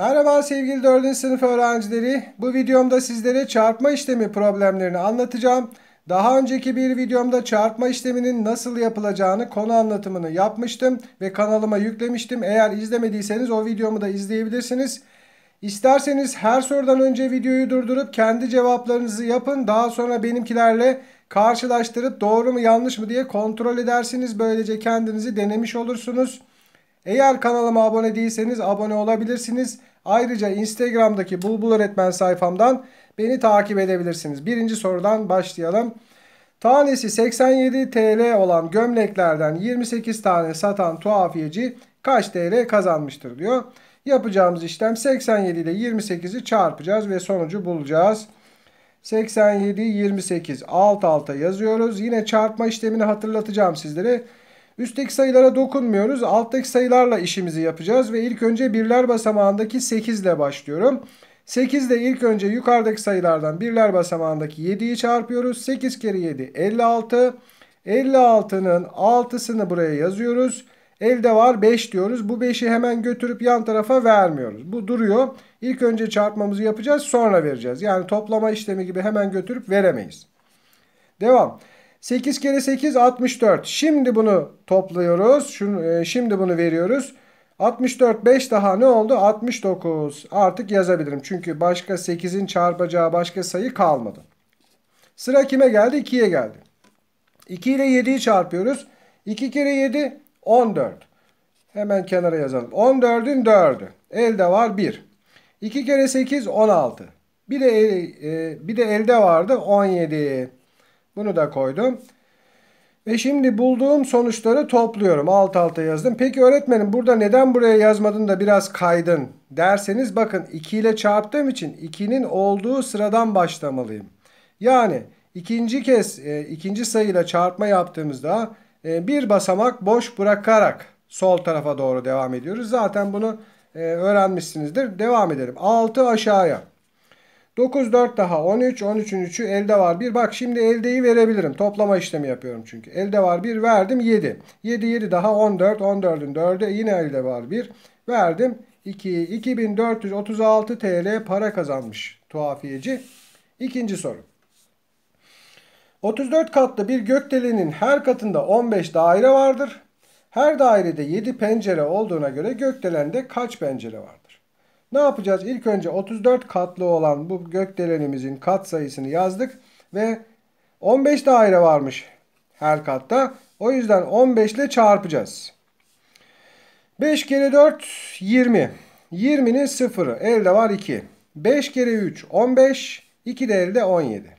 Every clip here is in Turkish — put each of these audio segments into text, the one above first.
Merhaba sevgili 4. sınıf öğrencileri. Bu videomda sizlere çarpma işlemi problemlerini anlatacağım. Daha önceki bir videomda çarpma işleminin nasıl yapılacağını konu anlatımını yapmıştım ve kanalıma yüklemiştim. Eğer izlemediyseniz o videomu da izleyebilirsiniz. İsterseniz her sorudan önce videoyu durdurup kendi cevaplarınızı yapın. Daha sonra benimkilerle karşılaştırıp doğru mu yanlış mı diye kontrol edersiniz. Böylece kendinizi denemiş olursunuz. Eğer kanalıma abone değilseniz abone olabilirsiniz. Ayrıca Instagram'daki Bulbul Öğretmen sayfamdan beni takip edebilirsiniz. Birinci sorudan başlayalım. Tanesi 87 TL olan gömleklerden 28 tane satan tuhafiyeci kaç TL kazanmıştır diyor. Yapacağımız işlem 87 ile 28'i çarpacağız ve sonucu bulacağız. 87, 28 alt alta yazıyoruz. Yine çarpma işlemini hatırlatacağım sizlere. Üstteki sayılara dokunmuyoruz. Alttaki sayılarla işimizi yapacağız ve ilk önce birler basamağındaki 8 ile başlıyorum. 8 ile ilk önce yukarıdaki sayılardan birler basamağındaki 7'yi çarpıyoruz. 8 kere 7 56. 56'nın 6'sını buraya yazıyoruz. Elde var 5 diyoruz. Bu 5'i hemen götürüp yan tarafa vermiyoruz. Bu duruyor. İlk önce çarpmamızı yapacağız sonra vereceğiz. Yani toplama işlemi gibi hemen götürüp veremeyiz. Devam. 8 kere 8 64. Şimdi bunu topluyoruz. Şunu, e, şimdi bunu veriyoruz. 64 5 daha ne oldu? 69. Artık yazabilirim. Çünkü başka 8'in çarpacağı başka sayı kalmadı. Sıra kime geldi? 2'ye geldi. 2 ile 7'yi çarpıyoruz. 2 kere 7 14. Hemen kenara yazalım. 14'ün 4'ü. Elde var 1. 2 kere 8 16. Bir de, e, bir de elde vardı 17. Bunu da koydum. Ve şimdi bulduğum sonuçları topluyorum. Alt alta yazdım. Peki öğretmenim burada neden buraya yazmadın da biraz kaydın derseniz bakın 2 ile çarptığım için 2'nin olduğu sıradan başlamalıyım. Yani ikinci kez e, ikinci sayıyla çarpma yaptığımızda e, bir basamak boş bırakarak sol tarafa doğru devam ediyoruz. Zaten bunu e, öğrenmişsinizdir. Devam edelim. 6 aşağıya. 9, 4 daha 13. 13'ün 3'ü elde var 1. Bak şimdi eldeyi verebilirim. Toplama işlemi yapıyorum çünkü. Elde var 1 verdim 7. 7, 7 daha 14. 14'ün 4'ü yine elde var 1. Verdim 2. 2436 TL para kazanmış tuhafiyeci. İkinci soru. 34 katlı bir gökdelenin her katında 15 daire vardır. Her dairede 7 pencere olduğuna göre gökdelende kaç pencere vardır? Ne yapacağız? İlk önce 34 katlı olan bu gökdelenimizin kat sayısını yazdık ve 15 daire varmış her katta. O yüzden 15 ile çarpacağız. 5 kere 4 20. 20'nin sıfırı. Elde var 2. 5 kere 3 15. 2 de elde 17.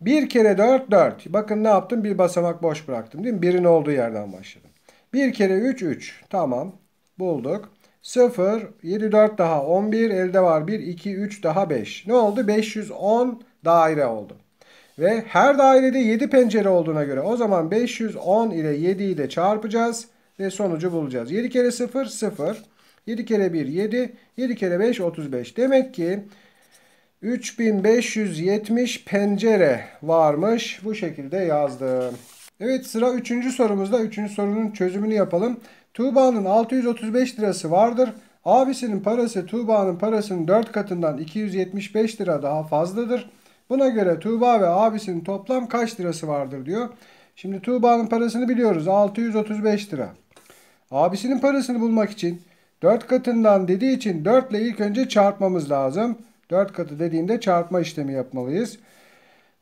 1 kere 4 4. Bakın ne yaptım? Bir basamak boş bıraktım değil mi? Birin olduğu yerden başladım. 1 kere 3 3. Tamam. Bulduk. 0, 7, 4 daha 11. Elde var 1, 2, 3 daha 5. Ne oldu? 510 daire oldu. Ve her dairede 7 pencere olduğuna göre o zaman 510 ile 7'yi de çarpacağız ve sonucu bulacağız. 7 kere 0, 0. 7 kere 1, 7. 7 kere 5, 35. Demek ki 3570 pencere varmış. Bu şekilde yazdım. Evet sıra 3. sorumuzda. 3. sorunun çözümünü yapalım. Tuğba'nın 635 lirası vardır. Abisinin parası Tuğba'nın parasının 4 katından 275 lira daha fazladır. Buna göre Tuğba ve abisinin toplam kaç lirası vardır diyor. Şimdi Tuğba'nın parasını biliyoruz 635 lira. Abisinin parasını bulmak için 4 katından dediği için 4 ile ilk önce çarpmamız lazım. 4 katı dediğinde çarpma işlemi yapmalıyız.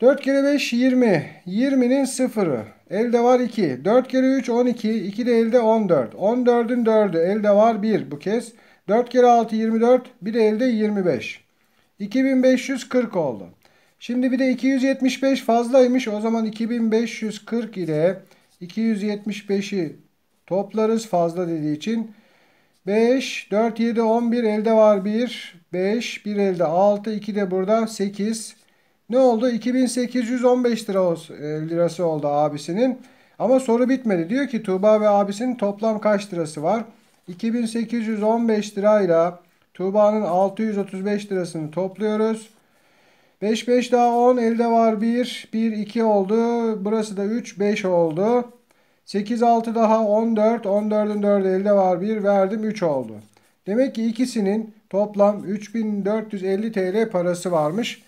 4 kere 5 20. 20'nin sıfırı. Elde var 2. 4 kere 3 12. 2 de elde 14. 14'ün 4'ü. Elde var 1 bu kez. 4 kere 6 24. Bir de elde 25. 2540 oldu. Şimdi bir de 275 fazlaymış. O zaman 2540 ile 275'i toplarız fazla dediği için. 5, 4, 7, 11 elde var 1. 5, 1 elde 6. 2 de burada 8. Ne oldu? 2815 lira e, lirası oldu abisinin. Ama soru bitmedi. Diyor ki Tuğba ve abisinin toplam kaç lirası var? 2815 lirayla Tuğba'nın 635 lirasını topluyoruz. 5 5 daha 10 elde var 1 1 2 oldu. Burası da 3 5 oldu. 8 6 daha 14 14'ün 4 elde var 1 verdim 3 oldu. Demek ki ikisinin toplam 3450 TL parası varmış.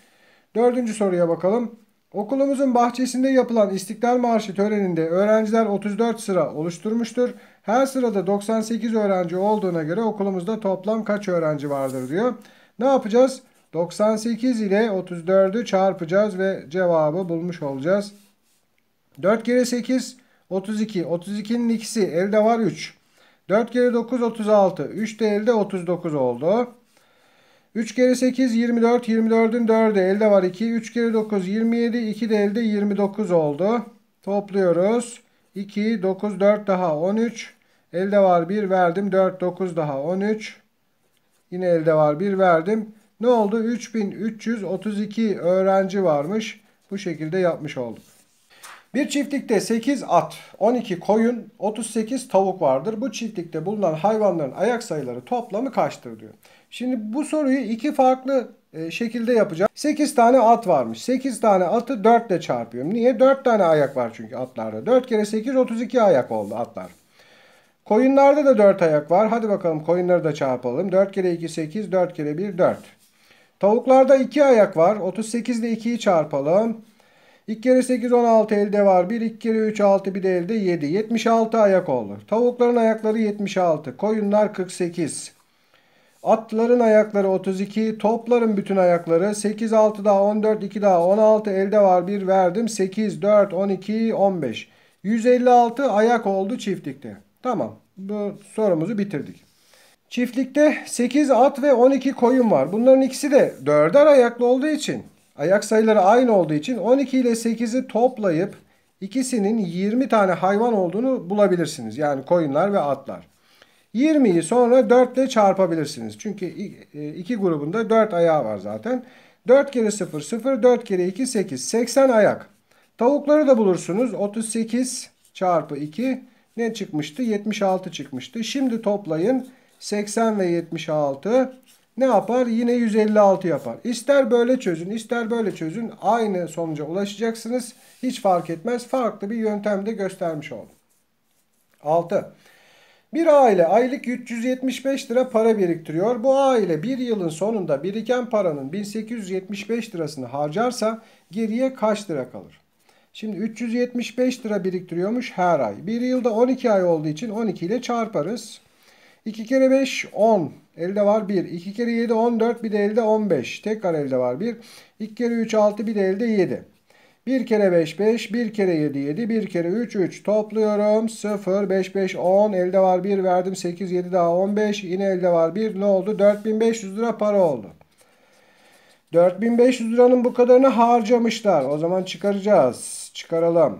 Dördüncü soruya bakalım. Okulumuzun bahçesinde yapılan İstiklal Marşı töreninde öğrenciler 34 sıra oluşturmuştur. Her sırada 98 öğrenci olduğuna göre okulumuzda toplam kaç öğrenci vardır diyor. Ne yapacağız? 98 ile 34'ü çarpacağız ve cevabı bulmuş olacağız. 4 kere 8 32. 32'nin ikisi elde var 3. 4 kere 9 36. 3 de elde 39 oldu. 3 kere 8 24. 24'ün 4'ü elde var 2. 3 kere 9 27. 2 de elde 29 oldu. Topluyoruz. 2 9 4 daha 13. Elde var 1 verdim. 4 9 daha 13. Yine elde var 1 verdim. Ne oldu? 3332 öğrenci varmış. Bu şekilde yapmış olduk. Bir çiftlikte 8 at, 12 koyun, 38 tavuk vardır. Bu çiftlikte bulunan hayvanların ayak sayıları toplamı kaçtır diyor. Şimdi bu soruyu iki farklı e, şekilde yapacağım. 8 tane at varmış. 8 tane atı 4 ile çarpıyorum. Niye? 4 tane ayak var çünkü atlarda. 4 kere 8 32 ayak oldu atlar. Koyunlarda da 4 ayak var. Hadi bakalım koyunları da çarpalım. 4 kere 2 8, 4 kere 1 4. Tavuklarda 2 ayak var. 38 ile 2'yi çarpalım. 2 kere 8 16 elde var. 1 2 kere 3 6 bir de elde 7. 76 ayak oldu. Tavukların ayakları 76. Koyunlar 48. Atların ayakları 32. Topların bütün ayakları 8 6 daha 14 2 daha 16 elde var. 1 verdim. 8 4 12 15. 156 ayak oldu çiftlikte. Tamam. Bu sorumuzu bitirdik. Çiftlikte 8 at ve 12 koyun var. Bunların ikisi de 4'er ayaklı olduğu için Ayak sayıları aynı olduğu için 12 ile 8'i toplayıp ikisinin 20 tane hayvan olduğunu bulabilirsiniz. Yani koyunlar ve atlar. 20'yi sonra 4 ile çarpabilirsiniz. Çünkü e, iki grubunda 4 ayağı var zaten. 4 kere 0 0, 4 kere 2 8, 80 ayak. Tavukları da bulursunuz. 38 çarpı 2 ne çıkmıştı? 76 çıkmıştı. Şimdi toplayın. 80 ve 76 ne yapar? Yine 156 yapar. İster böyle çözün, ister böyle çözün. Aynı sonuca ulaşacaksınız. Hiç fark etmez. Farklı bir yöntemde göstermiş oldum. 6. Bir aile aylık 375 lira para biriktiriyor. Bu aile bir yılın sonunda biriken paranın 1875 lirasını harcarsa geriye kaç lira kalır? Şimdi 375 lira biriktiriyormuş her ay. Bir yılda 12 ay olduğu için 12 ile çarparız. 2 kere 5 10. Elde var 1. 2 kere 7 14. Bir de elde 15. Tekrar elde var 1. 2 kere 3 6. Bir de elde 7. 1 kere 5 5. 1 kere 7 7. 1 kere 3 3. Topluyorum. 0 5 5 10. Elde var 1. Verdim 8 7 daha 15. Yine elde var 1. Ne oldu? 4500 lira para oldu. 4500 liranın bu kadarını harcamışlar. O zaman çıkaracağız. Çıkaralım.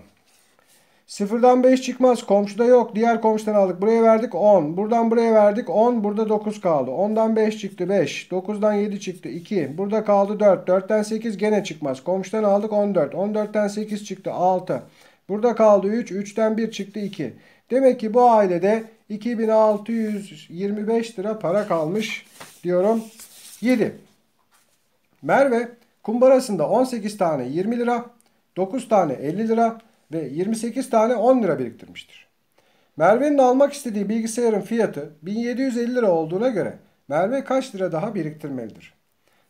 Sıfırdan 5 çıkmaz. Komşuda yok. Diğer komşudan aldık. Buraya verdik 10. Buradan buraya verdik 10. Burada 9 kaldı. 10'dan 5 çıktı 5. 9'dan 7 çıktı 2. Burada kaldı 4. 4'ten 8 gene çıkmaz. Komşudan aldık 14. 14'ten 8 çıktı 6. Burada kaldı 3. 3'ten 1 çıktı 2. Demek ki bu ailede 2625 lira para kalmış diyorum. 7. Merve kumbarasında 18 tane 20 lira, 9 tane 50 lira, ve 28 tane 10 lira biriktirmiştir. Merve'nin almak istediği bilgisayarın fiyatı 1750 lira olduğuna göre Merve kaç lira daha biriktirmelidir?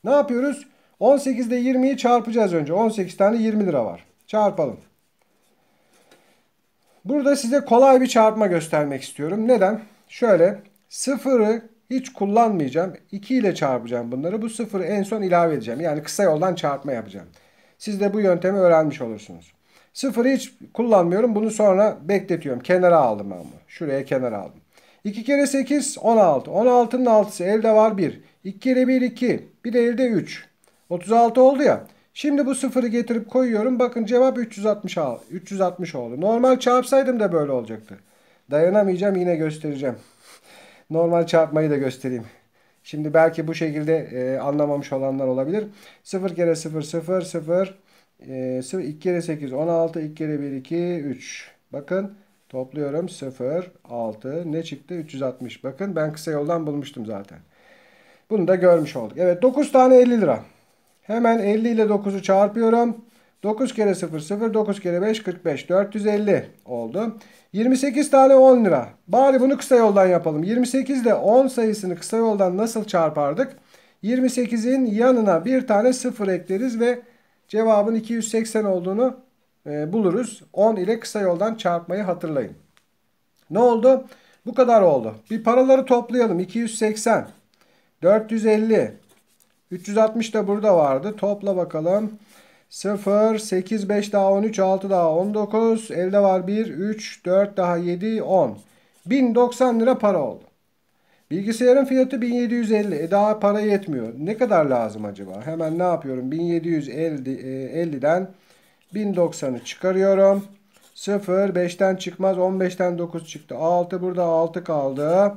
Ne yapıyoruz? 18 ile 20'yi çarpacağız önce. 18 tane 20 lira var. Çarpalım. Burada size kolay bir çarpma göstermek istiyorum. Neden? Şöyle sıfırı hiç kullanmayacağım. 2 ile çarpacağım bunları. Bu sıfırı en son ilave edeceğim. Yani kısa yoldan çarpma yapacağım. Siz de bu yöntemi öğrenmiş olursunuz. Sıfırı hiç kullanmıyorum. Bunu sonra bekletiyorum. Kenara aldım ama. Şuraya kenara aldım. 2 kere 8 16. 16'nın 6'sı elde var 1. 2 kere 1 2. Bir de elde 3. 36 oldu ya. Şimdi bu sıfırı getirip koyuyorum. Bakın cevap 360, 360 oldu. Normal çarpsaydım da böyle olacaktı. Dayanamayacağım yine göstereceğim. Normal çarpmayı da göstereyim. Şimdi belki bu şekilde e, anlamamış olanlar olabilir. 0 kere 0 0 0 e, 0, 2 kere 8 16. 2 kere 1 2 3. Bakın topluyorum 0 6. Ne çıktı? 360. Bakın ben kısa yoldan bulmuştum zaten. Bunu da görmüş olduk. Evet 9 tane 50 lira. Hemen 50 ile 9'u çarpıyorum. 9 kere 0 0 9 kere 5 45 450 oldu. 28 tane 10 lira. Bari bunu kısa yoldan yapalım. 28 ile 10 sayısını kısa yoldan nasıl çarpardık? 28'in yanına bir tane 0 ekleriz ve Cevabın 280 olduğunu e, buluruz. 10 ile kısa yoldan çarpmayı hatırlayın. Ne oldu? Bu kadar oldu. Bir paraları toplayalım. 280, 450, 360 da burada vardı. Topla bakalım. 0, 8, 5 daha 13, 6 daha 19. Elde var 1, 3, 4 daha 7, 10. 1090 lira para oldu. Bilgisayarın fiyatı 1750. E daha para yetmiyor. Ne kadar lazım acaba? Hemen ne yapıyorum? 1750'den e, 1090'ı çıkarıyorum. 0 5'ten çıkmaz. 15'ten 9 çıktı. 6 burada 6 kaldı.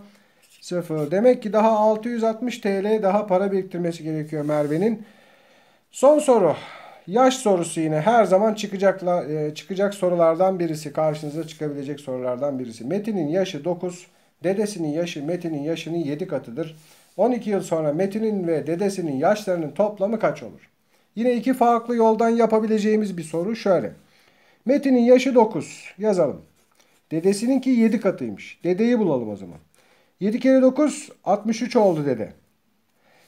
0. Demek ki daha 660 TL daha para biriktirmesi gerekiyor Merve'nin. Son soru. Yaş sorusu yine her zaman çıkacakla, e, çıkacak sorulardan birisi. Karşınıza çıkabilecek sorulardan birisi. Metin'in yaşı 9. Dedesinin yaşı Metin'in yaşının 7 katıdır. 12 yıl sonra Metin'in ve dedesinin yaşlarının toplamı kaç olur? Yine iki farklı yoldan yapabileceğimiz bir soru şöyle. Metin'in yaşı 9 yazalım. Dedesininki 7 katıymış. Dedeyi bulalım o zaman. 7 kere 9 63 oldu dede.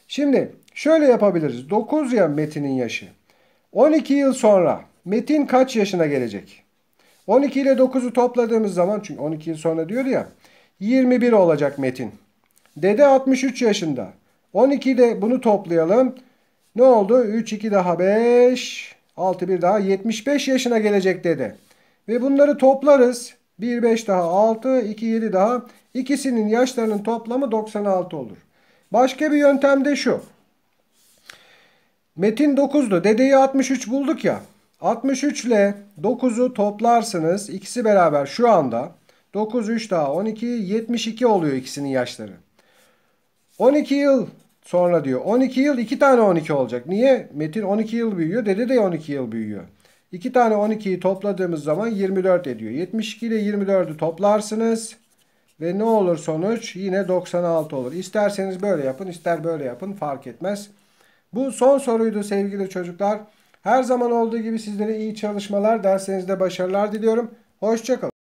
Şimdi şöyle yapabiliriz. 9 ya Metin'in yaşı. 12 yıl sonra Metin kaç yaşına gelecek? 12 ile 9'u topladığımız zaman çünkü 12 yıl sonra diyor ya. 21 olacak Metin. Dede 63 yaşında. 12 de bunu toplayalım. Ne oldu? 3, 2 daha 5, 6, 1 daha 75 yaşına gelecek dede. Ve bunları toplarız. 1, 5 daha 6, 2, 7 daha. İkisinin yaşlarının toplamı 96 olur. Başka bir yöntem de şu. Metin 9'du. Dedeyi 63 bulduk ya. 63 ile 9'u toplarsınız. İkisi beraber şu anda. 9, 3 daha 12, 72 oluyor ikisinin yaşları. 12 yıl sonra diyor. 12 yıl 2 tane 12 olacak. Niye? Metin 12 yıl büyüyor. Dede de 12 yıl büyüyor. 2 tane 12'yi topladığımız zaman 24 ediyor. 72 ile 24'ü toplarsınız. Ve ne olur sonuç? Yine 96 olur. İsterseniz böyle yapın, ister böyle yapın fark etmez. Bu son soruydu sevgili çocuklar. Her zaman olduğu gibi sizlere iyi çalışmalar, derslerinizde başarılar diliyorum. Hoşçakalın.